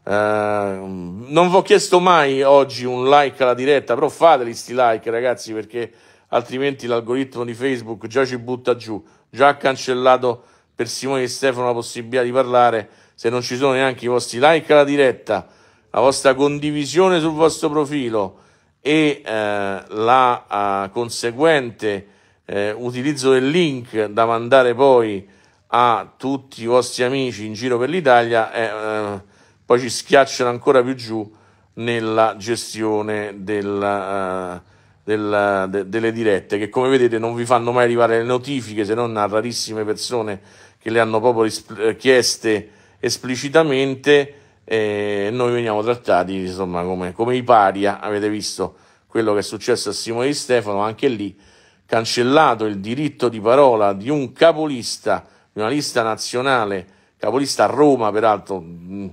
Eh, non vi ho chiesto mai oggi un like alla diretta, però fateli sti like ragazzi perché altrimenti l'algoritmo di Facebook già ci butta giù, già ha cancellato per Simone e Stefano la possibilità di parlare, se non ci sono neanche i vostri like alla diretta, la vostra condivisione sul vostro profilo e eh, la eh, conseguente eh, utilizzo del link da mandare poi a tutti i vostri amici in giro per l'Italia, eh, eh poi ci schiacciano ancora più giù nella gestione della, eh, della, de, delle dirette che come vedete non vi fanno mai arrivare le notifiche se non a rarissime persone che le hanno proprio risp- eh, chieste esplicitamente eh, noi veniamo trattati insomma come, come i paria avete visto quello che è successo a Simone Di Stefano anche lì cancellato il diritto di parola di un capolista, di una lista nazionale, capolista a Roma peraltro, mm,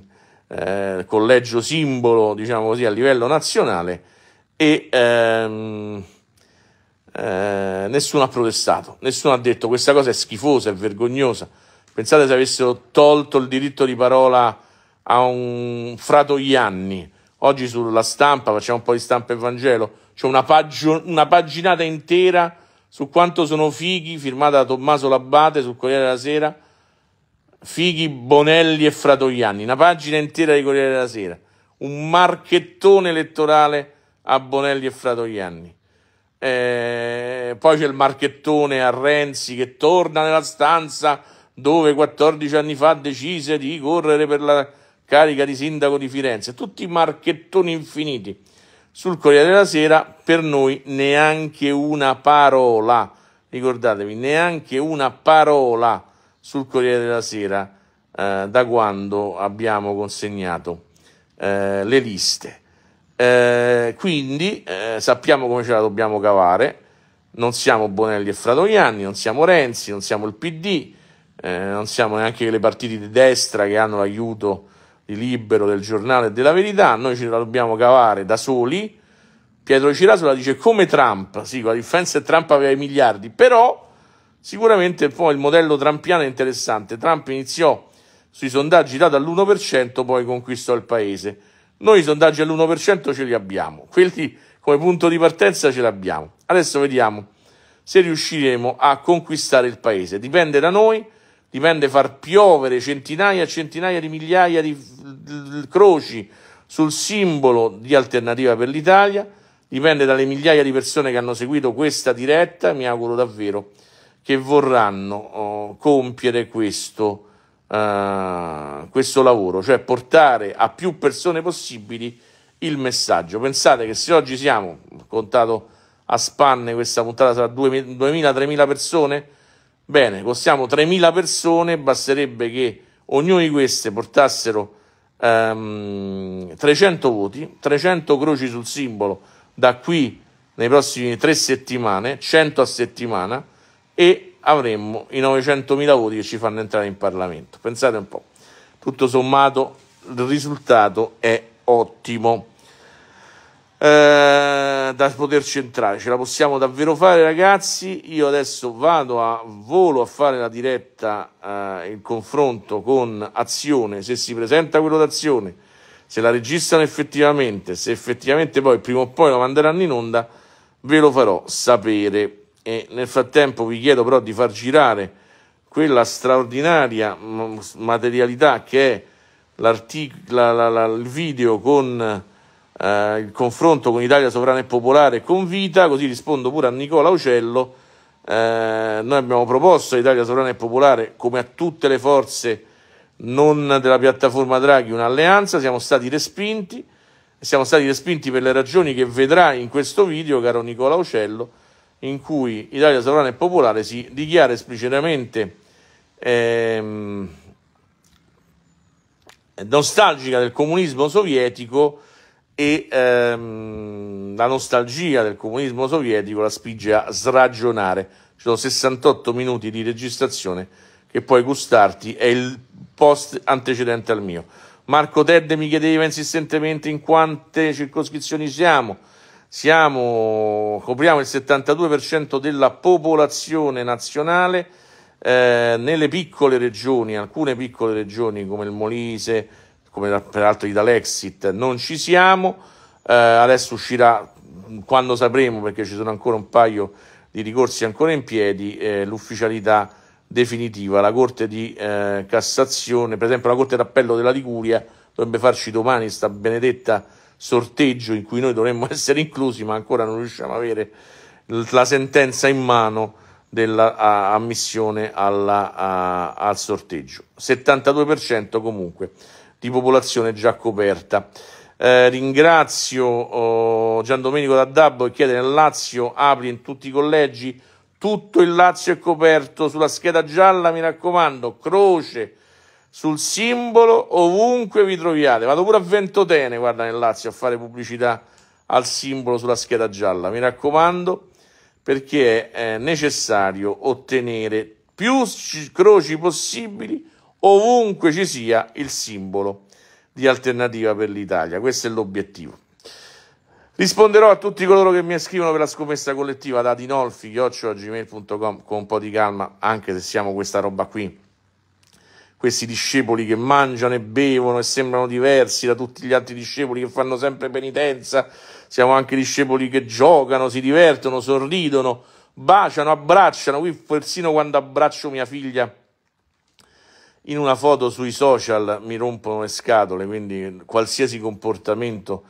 eh, collegio simbolo, diciamo così, a livello nazionale, e ehm, eh, nessuno ha protestato, nessuno ha detto questa cosa è schifosa, è vergognosa. Pensate se avessero tolto il diritto di parola a un frato Ianni. Oggi sulla stampa, facciamo un po' di stampa Evangelo, Vangelo, c'è una, pagio- una paginata intera su quanto sono fighi, firmata da Tommaso Labbate sul Corriere della Sera, Fighi, Bonelli e Fratoianni, una pagina intera di Corriere della Sera, un marchettone elettorale a Bonelli e Fratoianni. Eh, poi c'è il marchettone a Renzi che torna nella stanza dove 14 anni fa decise di correre per la carica di sindaco di Firenze. Tutti marchettoni infiniti. Sul Corriere della Sera, per noi neanche una parola, ricordatevi, neanche una parola sul Corriere della Sera eh, da quando abbiamo consegnato eh, le liste. Eh, quindi eh, sappiamo come ce la dobbiamo cavare, non siamo Bonelli e Fratoianni, non siamo Renzi, non siamo il PD, eh, non siamo neanche le partite di destra che hanno l'aiuto di Libero, del giornale della verità, noi ce la dobbiamo cavare da soli. Pietro Cirasola dice come Trump, sì, con la differenza è che Trump aveva i miliardi, però sicuramente poi il modello trampiano è interessante. Trump iniziò sui sondaggi dati all'1%, poi conquistò il paese. Noi i sondaggi all'1% ce li abbiamo, quelli come punto di partenza ce li abbiamo. Adesso vediamo se riusciremo a conquistare il paese. Dipende da noi dipende far piovere centinaia e centinaia di migliaia di croci sul simbolo di Alternativa per l'Italia, dipende dalle migliaia di persone che hanno seguito questa diretta, mi auguro davvero che vorranno oh, compiere questo, uh, questo lavoro, cioè portare a più persone possibili il messaggio. Pensate che se oggi siamo, contato a spanne questa puntata sarà 2000-3000 persone, Bene, costiamo 3.000 persone, basterebbe che ognuno di queste portassero ehm, 300 voti, 300 croci sul simbolo da qui nei prossimi tre settimane, 100 a settimana e avremmo i 900.000 voti che ci fanno entrare in Parlamento. Pensate un po', tutto sommato il risultato è ottimo. Eh, da poterci entrare. Ce la possiamo davvero fare, ragazzi. Io adesso vado a volo a fare la diretta, eh, il confronto con Azione, se si presenta quello d'Azione, se la registrano effettivamente, se effettivamente poi prima o poi lo manderanno in onda, ve lo farò sapere. E nel frattempo vi chiedo però di far girare quella straordinaria mm, materialità che è l'articolo, la, la, la, il video con eh, il confronto con Italia Sovrana e Popolare con Vita, così rispondo pure a Nicola Ucello. Eh, noi abbiamo proposto a Italia Sovrana e Popolare, come a tutte le forze non della piattaforma Draghi, un'alleanza, siamo stati respinti, siamo stati respinti per le ragioni che vedrai in questo video, caro Nicola Ucello, in cui Italia Sovrana e Popolare si dichiara esplicitamente ehm, nostalgica del comunismo sovietico e ehm, la nostalgia del comunismo sovietico la spinge a sragionare. Ci sono 68 minuti di registrazione che puoi gustarti, è il post antecedente al mio. Marco Ted mi chiedeva insistentemente in quante circoscrizioni siamo. Siamo, copriamo il 72% della popolazione nazionale. Eh, nelle piccole regioni, alcune piccole regioni come il Molise, come peraltro di dall'exit non ci siamo, eh, adesso uscirà quando sapremo perché ci sono ancora un paio di ricorsi ancora in piedi eh, l'ufficialità definitiva, la Corte di eh, Cassazione, per esempio la Corte d'Appello della Liguria dovrebbe farci domani sta benedetta sorteggio in cui noi dovremmo essere inclusi ma ancora non riusciamo a avere la sentenza in mano dell'ammissione al sorteggio. 72% comunque di popolazione già coperta. Eh, ringrazio oh, Gian Domenico D'Addabbo che chiede nel Lazio apri in tutti i collegi, tutto il Lazio è coperto sulla scheda gialla, mi raccomando, croce sul simbolo ovunque vi troviate. Vado pure a Ventotene, guarda nel Lazio a fare pubblicità al simbolo sulla scheda gialla, mi raccomando, perché è eh, necessario ottenere più croci possibili ovunque ci sia il simbolo di alternativa per l'Italia. Questo è l'obiettivo. Risponderò a tutti coloro che mi scrivono per la scommessa collettiva da dinolfi.gmail.com con un po' di calma, anche se siamo questa roba qui. Questi discepoli che mangiano e bevono e sembrano diversi da tutti gli altri discepoli che fanno sempre penitenza. Siamo anche discepoli che giocano, si divertono, sorridono, baciano, abbracciano. Qui persino quando abbraccio mia figlia in una foto sui social mi rompono le scatole, quindi qualsiasi comportamento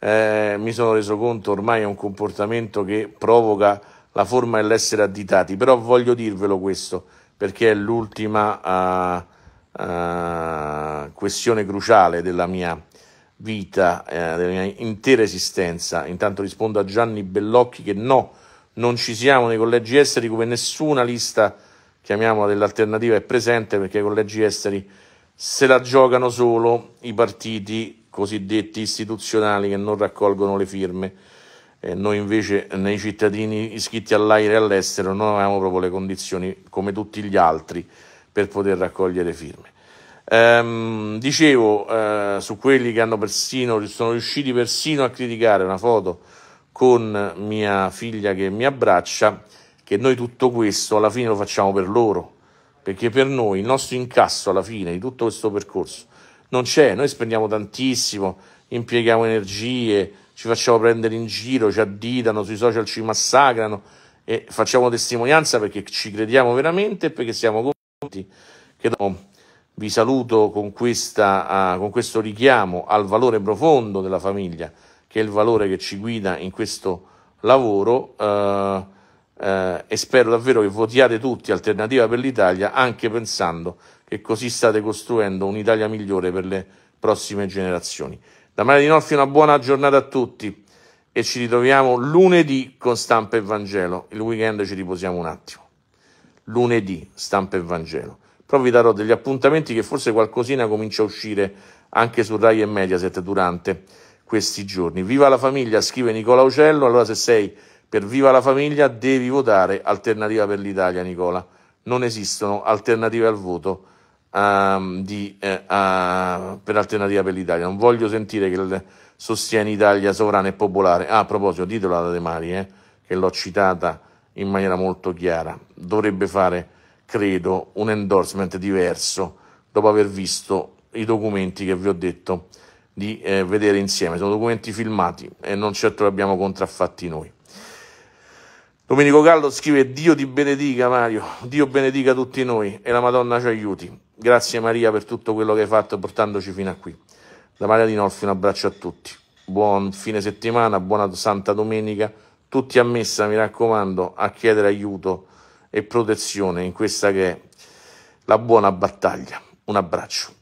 eh, mi sono reso conto ormai è un comportamento che provoca la forma e l'essere additati, però voglio dirvelo questo perché è l'ultima uh, uh, questione cruciale della mia vita, eh, della mia intera esistenza. Intanto rispondo a Gianni Bellocchi che no, non ci siamo nei collegi esteri come nessuna lista chiamiamola dell'alternativa, è presente perché i collegi esteri se la giocano solo i partiti cosiddetti istituzionali che non raccolgono le firme. E noi invece nei cittadini iscritti all'aire all'estero non avevamo proprio le condizioni come tutti gli altri per poter raccogliere firme. Ehm, dicevo eh, su quelli che hanno persino, sono riusciti persino a criticare una foto con mia figlia che mi abbraccia, che noi tutto questo alla fine lo facciamo per loro, perché per noi il nostro incasso alla fine di tutto questo percorso non c'è, noi spendiamo tantissimo, impieghiamo energie, ci facciamo prendere in giro, ci additano, sui social ci massacrano e facciamo testimonianza perché ci crediamo veramente e perché siamo convinti che dopo vi saluto con, questa, uh, con questo richiamo al valore profondo della famiglia, che è il valore che ci guida in questo lavoro. Uh, eh, e spero davvero che votiate tutti Alternativa per l'Italia, anche pensando che così state costruendo un'Italia migliore per le prossime generazioni. Da Maria di Nolfi una buona giornata a tutti e ci ritroviamo lunedì con Stampa e Vangelo. Il weekend ci riposiamo un attimo. Lunedì, Stampa e Vangelo. Però vi darò degli appuntamenti che forse qualcosina comincia a uscire anche su Rai e Mediaset durante questi giorni. Viva la famiglia, scrive Nicola Ucello. Allora se sei per Viva la Famiglia devi votare Alternativa per l'Italia, Nicola. Non esistono alternative al voto um, di, eh, uh, per Alternativa per l'Italia. Non voglio sentire che sostiene Italia sovrana e popolare. Ah, a proposito, ditelo alla De Mari, eh, che l'ho citata in maniera molto chiara. Dovrebbe fare, credo, un endorsement diverso dopo aver visto i documenti che vi ho detto di eh, vedere insieme. Sono documenti filmati e non certo li abbiamo contraffatti noi. Domenico Gallo scrive Dio ti benedica Mario, Dio benedica tutti noi e la Madonna ci aiuti. Grazie Maria per tutto quello che hai fatto portandoci fino a qui. Da Maria Di Nolfi un abbraccio a tutti. Buon fine settimana, buona Santa Domenica. Tutti a messa, mi raccomando, a chiedere aiuto e protezione in questa che è la buona battaglia. Un abbraccio.